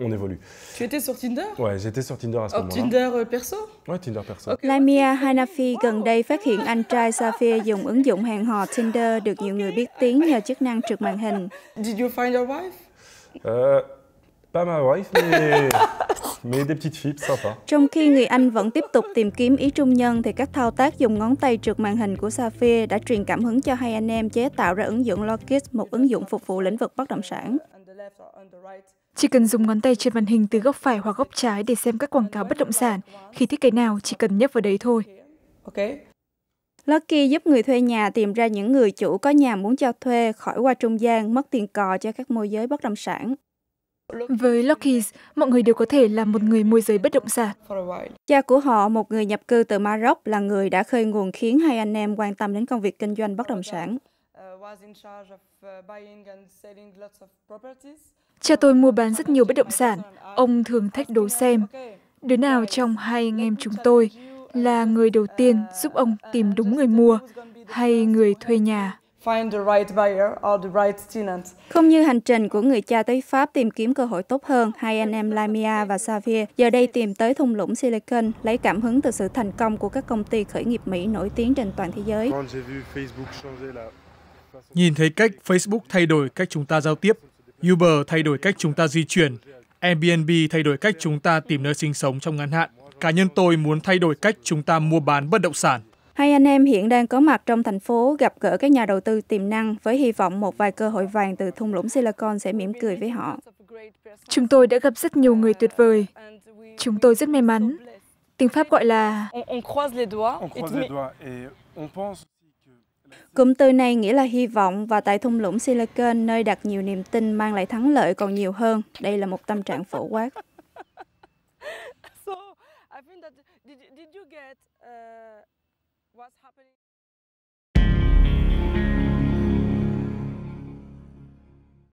on évolue. Tu étais sur Tinder Ouais, j'étais sur Tinder à ce oh, moment-là. Tinder euh, perso Ouais, Tinder perso. Okay. Lamia Hanafi gần đây phát hiện anh trai Safia dùng ứng dụng hẹn hò Tinder được nhiều người biết tiếng nhờ chức năng trượt màn hình. Did you find your wife? Uh, pas ma wife, mais... mais des petites filles sympas. Trong khi người Anh vẫn tiếp tục tìm kiếm ý trung nhân thì các thao tác dùng ngón tay trượt màn hình của Safia đã truyền cảm hứng cho hai anh em chế tạo ra ứng dụng Lockit, một ứng dụng phục vụ lĩnh vực bất động sản. Chỉ cần dùng ngón tay trên màn hình từ góc phải hoặc góc trái để xem các quảng cáo bất động sản, khi thiết kế nào chỉ cần nhấp vào đấy thôi. Okay. Lucky giúp người thuê nhà tìm ra những người chủ có nhà muốn cho thuê khỏi qua trung gian mất tiền cò cho các môi giới bất động sản. Với Lockies, mọi người đều có thể là một người môi giới bất động sản. Cha của họ, một người nhập cư từ Maroc, là người đã khơi nguồn khiến hai anh em quan tâm đến công việc kinh doanh bất động sản. Uh, cha tôi mua bán rất nhiều bất động sản, ông thường thách đố xem đứa nào trong hai anh em chúng tôi là người đầu tiên giúp ông tìm đúng người mua hay người thuê nhà. Không như hành trình của người cha tới Pháp tìm kiếm cơ hội tốt hơn, hai anh em Lamia và Xavier giờ đây tìm tới thung lũng Silicon, lấy cảm hứng từ sự thành công của các công ty khởi nghiệp Mỹ nổi tiếng trên toàn thế giới. Nhìn thấy cách Facebook thay đổi cách chúng ta giao tiếp, Uber thay đổi cách chúng ta di chuyển, Airbnb thay đổi cách chúng ta tìm nơi sinh sống trong ngắn hạn. Cá nhân tôi muốn thay đổi cách chúng ta mua bán bất động sản. Hai anh em hiện đang có mặt trong thành phố gặp gỡ các nhà đầu tư tiềm năng với hy vọng một vài cơ hội vàng từ thung lũng Silicon sẽ mỉm cười với họ. Chúng tôi đã gặp rất nhiều người tuyệt vời. Chúng tôi rất may mắn. Tiếng Pháp gọi là... Cụm từ này nghĩa là hy vọng và tại thung lũng Silicon nơi đặt nhiều niềm tin mang lại thắng lợi còn nhiều hơn. Đây là một tâm trạng phổ quát. so, I think that did, did you get uh, what's happening